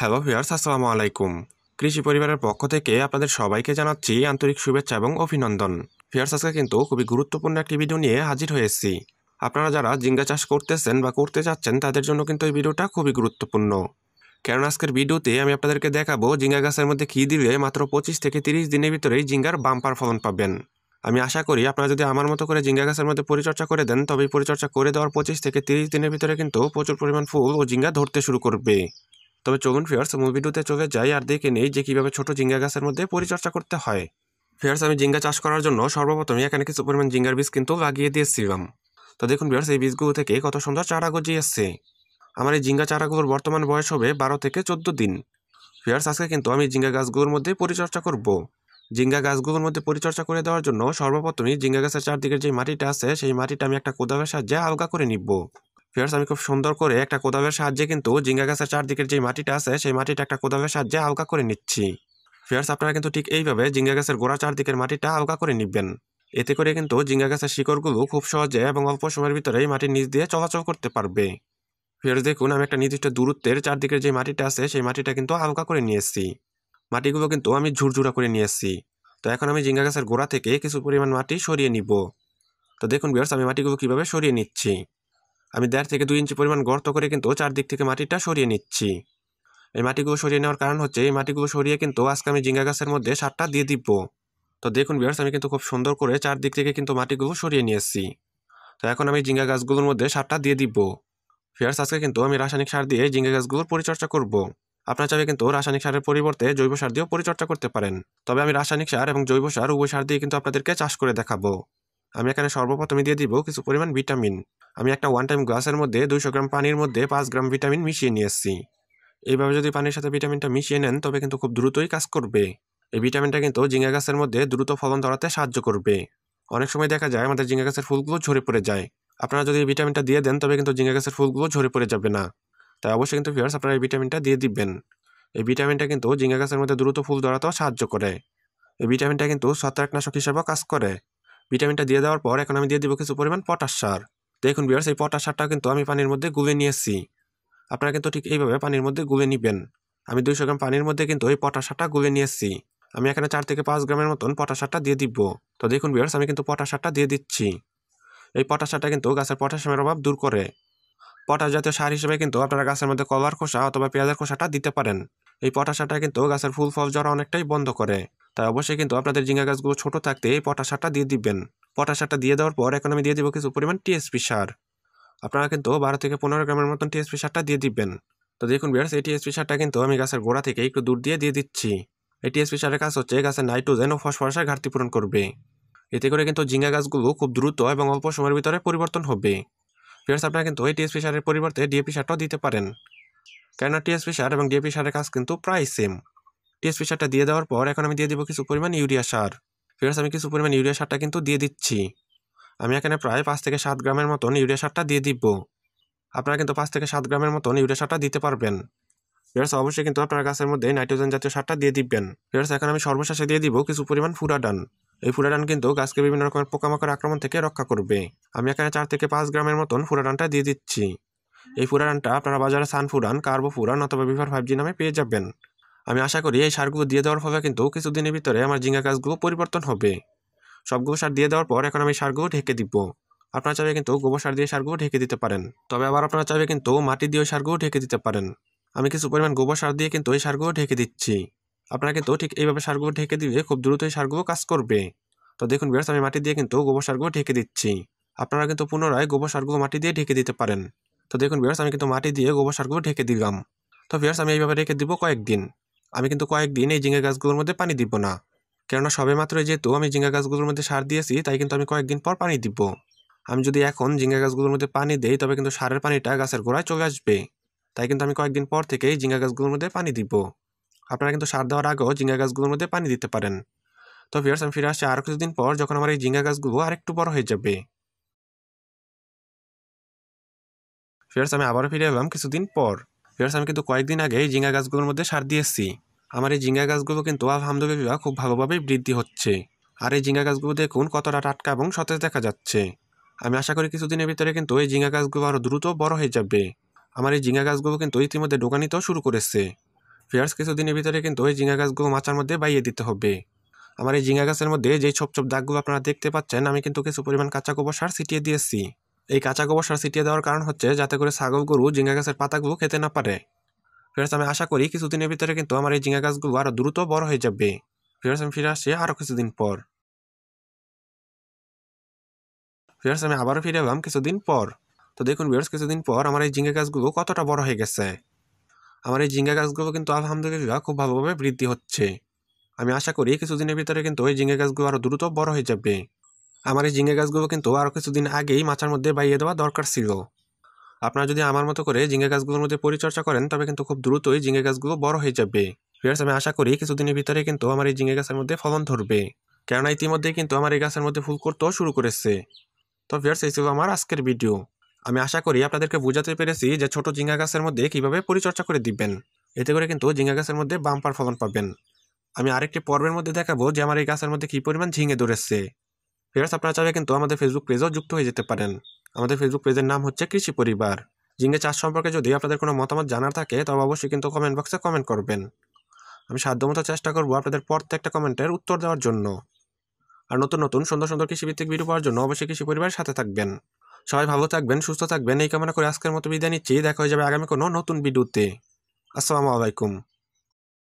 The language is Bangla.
হ্যালো ভিয়ার্স আসসালামু আলাইকুম কৃষি পরিবারের পক্ষ থেকে আপনাদের সবাইকে জানাচ্ছি আন্তরিক শুভেচ্ছা এবং অভিনন্দন ভিয়ার্স আজকে কিন্তু খুবই গুরুত্বপূর্ণ একটি ভিডিও নিয়ে হাজির হয়েছি আপনারা যারা জিঙ্গা চাষ করতেছেন বা করতে চাচ্ছেন তাদের জন্য কিন্তু এই ভিডিওটা খুবই গুরুত্বপূর্ণ কেন আজকের ভিডিওতে আমি আপনাদেরকে দেখাবো জিঙ্গা গাছের মধ্যে কী দিলে মাত্র পঁচিশ থেকে তিরিশ দিনের ভিতরেই জিঙ্গার বাম্পার ফলন পাবেন আমি আশা করি আপনারা যদি আমার মতো করে জিঙ্গা গাছের মধ্যে পরিচর্যা করে দেন তবে পরিচর্যা করে দেওয়ার পঁচিশ থেকে তিরিশ দিনের ভিতরে কিন্তু প্রচুর পরিমাণ ফুল ও জিঙ্গা ধরতে শুরু করবে তবে চলুন ফিয়ার্স মুভিডুতে চোখে যাই আর দেখে নেই যে কীভাবে ছোট জিঙ্গা গাছের মধ্যে পরিচর্যা করতে হয় ফিয়ার্স আমি জিঙ্গা চাষ করার জন্য সর্বপ্রথমে এখানে কিছু পরিমাণ জিঙ্গার বীজ কিন্তু লাগিয়ে দিয়েছিলাম তো দেখুন ভিয়ার্স এই বীজগুলো থেকে কত সুন্দর চারা গজিয়েছে আমার এই জিঙ্গা চারাগুলোর বর্তমান বয়স হবে বারো থেকে চোদ্দো দিন ভিয়ার্স আজকে কিন্তু আমি জিঙ্গা গাছগুলোর মধ্যে পরিচর্যা করব জিঙ্গা গাছগুলোর মধ্যে পরিচর্যা করে দেওয়ার জন্য সর্বপ্রথমেই জিঙ্গা গাছের চারদিকের যে মাটিটা আছে সেই মাটিটা আমি একটা কোদালের সাহায্যে আলগা করে নিব ফিয়ার্স আমি খুব সুন্দর করে একটা কোদাবের সাহায্যে কিন্তু জিঙ্গা গাছের চারদিকের যে মাটিটা আছে সেই মাটিটা একটা কোদাবের সাহায্যে হালকা করে নিচ্ছি ফিয়ার্স আপনারা কিন্তু ঠিক এইভাবে জিঙ্গা গাছের গোড়া চারদিকের মাটিটা হালকা করে নিবেন এতে করে কিন্তু জিঙ্গা গাছের শিকড়গুলো খুব সহজে এবং অল্প সময়ের ভিতরেই মাটির নিচ দিয়ে চলাচল করতে পারবে ফের দেখুন আমি একটা নির্দিষ্ট দূরত্বের চারদিকের যে মাটিটা আছে সেই মাটিটা কিন্তু হালকা করে নিয়েছি মাটিগুলো কিন্তু আমি ঝুরঝুরা করে নিয়েছি তো এখন আমি জিঙ্গা গাছের গোড়া থেকে কিছু পরিমাণ মাটি সরিয়ে নিব তো দেখুন বিয়ার্স আমি মাটিগুলো কিভাবে সরিয়ে নিচ্ছি আমি দেড় থেকে দুই ইঞ্চি পরিমাণ গর্ত করে কিন্তু চারদিক থেকে মাটিটা সরিয়ে নিচ্ছি এই মাটিগুলো সরিয়ে নেওয়ার কারণ হচ্ছে এই মাটিগুলো সরিয়ে কিন্তু আজকে আমি জিঙ্গা গাছের মধ্যে সারটা দিয়ে দিব তো দেখুন বিয়ার্স আমি কিন্তু খুব সুন্দর করে চারদিক থেকে কিন্তু মাটিগুলো সরিয়ে নিয়েছি তো এখন আমি জিঙ্গা গাছগুলোর মধ্যে সারটা দিয়ে দিব ফিয়ার্স আজকে কিন্তু আমি রাসায়নিক সার দিয়ে জিঙ্গা গাছগুলোর পরিচর্যা করব। আপনার চাইলে কিন্তু রাসায়নিক সারের পরিবর্তে জৈব সার দিয়েও পরিচর্যা করতে পারেন তবে আমি রাসায়নিক সার এবং জৈব সার উভয় সার দিয়ে কিন্তু আপনাদেরকে চাষ করে দেখাবো আমি এখানে সর্বপ্রথমে দিয়ে দিব কিছু পরিমাণ ভিটামিন আমি একটা ওয়ান টাইম গ্লাসের মধ্যে দুশো গ্রাম পানির মধ্যে পাঁচ গ্রাম ভিটামিন মিশিয়ে নিয়ে এসেছি এইভাবে যদি পানির সাথে ভিটামিনটা মিশিয়ে নেন তবে কিন্তু খুব দ্রুতই কাজ করবে এই ভিটামিনটা কিন্তু ঝিঙ্গা গাছের মধ্যে দ্রুত ফলন ধরাতে সাহায্য করবে অনেক সময় দেখা যায় আমাদের ঝিঙ্গা গাছের ফুলগুলো ঝরে পড়ে যায় আপনারা যদি এই ভিটামিনটা দিয়ে দেন তবে কিন্তু ঝিঙ্গা গাছের ফুলগুলো ঝরে পড়ে যাবে না তাই অবশ্যই কিন্তু ফিয়ার্স আপনারা এই ভিটামিনটা দিয়ে দিবেন এই ভিটামিনটা কিন্তু ঝিঙ্গা গাছের মধ্যে দ্রুত ফুল ধরাতেও সাহায্য করে এই ভিটামিনটা কিন্তু ছত্রাকনাশক হিসেবেও কাজ করে ভিটামিনটা দিয়ে দেওয়ার পর এখন আমি দিয়ে দিব কিছু পরিমাণ পটাশ সার দেখুন বিয়ার্স এই পটাশ সারটাও কিন্তু আমি পানির মধ্যে গুলে নিয়েছি আপনারা কিন্তু ঠিক এইভাবে পানির মধ্যে গুলে নিবেন আমি দুইশো গ্রাম পানির মধ্যে কিন্তু এই পটাশ সারটা গুলে নিয়েছি আমি এখানে চার থেকে পাঁচ গ্রামের মতন পটাশ সারটা দিয়ে দিব তো দেখুন বিয়ার্স আমি কিন্তু পটাশ সারটা দিয়ে দিচ্ছি এই পটাশ সারটা কিন্তু গাছের পটাশিয়ামের অভাব দূর করে পটাশ জাতীয় সার হিসেবে কিন্তু আপনারা গাছের মধ্যে কলার খোসা অথবা পেঁয়াজের খোসাটা দিতে পারেন এই পটাশাটা কিন্তু গাছের ফুল ফল জড়া অনেকটাই বন্ধ করে তাই অবশ্যই কিন্তু আপনাদের জিঙ্গা গাছগুলো ছোট থাকতে এই পটাশাটা দিয়ে দিবেন পটাশাটা দিয়ে দেওয়ার পর এখন আমি দিয়ে দিব কিছু পরিমাণ টিএসপি সার আপনারা কিন্তু বারো থেকে পনেরো গ্রামের মতন টিএসপি সারটা দিয়ে দিবেন তো দেখুন বিয়ার্স এই টিএসপি সারটা কিন্তু আমি গাছের গোড়া থেকে একটু দূর দিয়ে দিয়ে দিচ্ছি এই টিএসপি সারের কাজ হচ্ছে গাছের নাইট্রোজেন ও ফসফরাসের ঘাটতি পূরণ করবে এতে করে কিন্তু জিঙ্গা গাছগুলো খুব দ্রুত এবং অল্প সময়ের ভিতরে পরিবর্তন হবে বিয়ার্স আপনারা কিন্তু এই টিএসপি সারের পরিবর্তে ডিএপি সারটাও দিতে পারেন কেননা টিএসপি সার এবং ডিএপি সারের কাজ কিন্তু প্রায় সেম টিএসপি সারটা দিয়ে দেওয়ার পর এখন আমি দিয়ে দেবো কিছু পরিমাণ ইউরিয়া সার ফিরোজ আমি কিছু পরিমাণ ইউরিয়া সারটা কিন্তু দিয়ে দিচ্ছি আমি এখানে প্রায় পাঁচ থেকে সাত গ্রামের মতন ইউরিয়া সারটা দিয়ে দিব আপনারা কিন্তু পাঁচ থেকে সাত গ্রামের মতন ইউরিয়া সারটা দিতে পারবেন ফেরস অবশ্যই কিন্তু আপনার গাছের মধ্যে নাইট্রোজেন জাতীয় সারটা দিয়ে দিবেন ফেরস এখন আমি সর্বশেষে দিয়ে দিব কিছু পরিমাণ ফুরাডান এই ফুরাডান কিন্তু গাছকে বিভিন্ন রকমের পোকামাকড় আক্রমণ থেকে রক্ষা করবে আমি এখানে চার থেকে পাঁচ গ্রামের মতন ফুরাডানটা দিয়ে দিচ্ছি এই ফুরানটা আপনারা বাজারে সানফুরান ফুরান অথবা বিভার ফাইভ জি নামে পেয়ে যাবেন আমি আশা করি এই সারগুলো দিয়ে দেওয়ার ফলে কিন্তু কিছুদিনের ভিতরে আমার ঝিঙ্গা গাছগুলো পরিবর্তন হবে সবগুলো সার দিয়ে দেওয়ার পর এখন আমি সারগুলো ঢেকে দিব আপনারা চাইবে কিন্তু গোবর সার দিয়ে সারগুলো ঢেকে দিতে পারেন তবে আবার আপনারা চাইবে কিন্তু মাটি দিয়ে সারগুলো ঢেকে দিতে পারেন আমি কিছু পরিমাণ গোবর সার দিয়ে কিন্তু এই সারগুলো ঢেকে দিচ্ছি আপনারা কিন্তু ঠিক এইভাবে সারগুলো ঢেকে দিলে খুব দ্রুত এই সারগুলো কাজ করবে তো দেখুন বিয়ার্স আমি মাটি দিয়ে কিন্তু গোবর সারগুলো ঢেকে দিচ্ছি আপনারা কিন্তু পুনরায় গোবর সারগুলো মাটি দিয়ে ঢেকে দিতে পারেন তো দেখুন ভিউয়ার্স আমি কিন্তু মাটি দিয়ে গোবর সারগুলো ঢেকে দিলাম তো ভিউয়ার্স আমি এইভাবে রেখে দিব কয়েকদিন আমি কিন্তু কয়েকদিন এই জিঙ্গা গাছগুলোর মধ্যে পানি দিব না কেননা সবে মাত্র যেহেতু আমি জিঙ্গা গাছগুলোর মধ্যে সার দিয়েছি তাই কিন্তু আমি কয়েকদিন পর পানি দিব আমি যদি এখন ঝিঙ্গা গাছগুলোর মধ্যে পানি দেই তবে কিন্তু সারের পানিটা গাছের গোড়ায় চলে আসবে তাই কিন্তু আমি কয়েকদিন পর থেকেই ঝিঙ্গা গাছগুলোর মধ্যে পানি দিব আপনারা কিন্তু সার দেওয়ার আগেও ঝিঙ্গা গাছগুলোর মধ্যে পানি দিতে পারেন তো ভিউয়ার্স আমি ফিরে আসছি আরও কিছুদিন পর যখন আমার এই জিঙ্গা গাছগুলো আরেকটু বড় হয়ে যাবে ফিয়ার্স আমি আবারও ফিরে এলাম কিছুদিন পর ফিয়ার্স আমি কিন্তু কয়েকদিন আগে এই জিঙ্গা গাছগুলোর মধ্যে সার দিয়েছি আমার এই জিঙ্গা গাছগুলো কিন্তু আলহামদুলিল্লাহ খুব ভালোভাবেই বৃদ্ধি হচ্ছে আর এই জিঙ্গা গাছগুলো দেখুন কতটা টাটকা এবং সতেজ দেখা যাচ্ছে আমি আশা করি কিছুদিনের ভিতরে কিন্তু এই জিঙ্গা গাছগুলো আরও দ্রুত বড় হয়ে যাবে আমার এই জিঙ্গা গাছগুলো কিন্তু ইতিমধ্যে ডোকানিতেও শুরু করেছে ফিয়ার্স কিছুদিনের ভিতরে কিন্তু এই জিঙ্গা গাছগুলো মাচার মধ্যে বাইয়ে দিতে হবে আমার এই জিঙ্গা গাছের মধ্যে যেই ছোপ ছোপ দাগগুলো আপনারা দেখতে পাচ্ছেন আমি কিন্তু কিছু পরিমাণ কাঁচা গোবর সার ছিটিয়ে দিয়েছি এই কাঁচা গোবর সার ছিটিয়ে দেওয়ার কারণ হচ্ছে যাতে করে ছাগল গরু জিঙ্গা গাছের পাতাগুলো খেতে না পারে ফেরস আমি আশা করি কিছুদিনের ভিতরে কিন্তু আমার এই জিঙ্গা গাছগুলো আরও দ্রুত বড় হয়ে যাবে ফেরস আমি ফিরে আসছি আরও কিছুদিন পর ফেরস আমি আবারও ফিরে এলাম কিছুদিন পর তো দেখুন ভিউর্স কিছুদিন পর আমার এই ঝিঙ্গা গাছগুলো কতটা বড় হয়ে গেছে আমার এই জিঙ্গা গাছগুলো কিন্তু আলহামদুলিল্লাহ খুব ভালোভাবে বৃদ্ধি হচ্ছে আমি আশা করি কিছুদিনের ভিতরে কিন্তু এই ঝিঙ্গা গাছগুলো আরও দ্রুত বড় হয়ে যাবে আমার এই ঝিঙে গাছগুলো কিন্তু আরও কিছুদিন আগেই মাচার মধ্যে বাইয়ে দেওয়া দরকার ছিল আপনারা যদি আমার মতো করে ঝিঙে গাছগুলোর মধ্যে পরিচর্যা করেন তবে কিন্তু খুব দ্রুতই ঝিঙে গাছগুলো বড় হয়ে যাবে ফিয়ার্স আমি আশা করি কিছুদিনের ভিতরে কিন্তু আমার এই ঝিঙে গাছের মধ্যে ফলন ধরবে কেননা ইতিমধ্যে কিন্তু আমার এই গাছের মধ্যে ফুল করতেও শুরু করেছে তো ফিয়ার্স এই ছিল আমার আজকের ভিডিও আমি আশা করি আপনাদেরকে বোঝাতে পেরেছি যে ছোট ঝিঙ্গা গাছের মধ্যে কিভাবে পরিচর্যা করে দিবেন এতে করে কিন্তু ঝিঙ্গা গাছের মধ্যে বাম্পার ফলন পাবেন আমি আরেকটি পর্বের মধ্যে দেখাবো যে আমার এই গাছের মধ্যে কী পরিমাণ ঝিঙে ধরেছে ফেরাস আপনারা চাইলে কিন্তু আমাদের ফেসবুক পেজেও যুক্ত হয়ে যেতে পারেন আমাদের ফেসবুক পেজের নাম হচ্ছে কৃষি পরিবার জিঙ্গে চাষ সম্পর্কে যদি আপনাদের কোনো মতামত জানার থাকে তবে অবশ্যই কিন্তু কমেন্ট বক্সে কমেন্ট করবেন আমি সাধ্যমতো চেষ্টা করব আপনাদের প্রত্যেকটা কমেন্টের উত্তর দেওয়ার জন্য আর নতুন নতুন সুন্দর সুন্দর কৃষিভিত্তিক ভিডিও পাওয়ার জন্য অবশ্যই কৃষি পরিবারের সাথে থাকবেন সবাই ভালো থাকবেন সুস্থ থাকবেন এই কামনা করে আজকের মতো বিদায় নিচ্ছি দেখা হয়ে যাবে আগামী কোনো নতুন ভিডিওতে আসসালামু আলাইকুম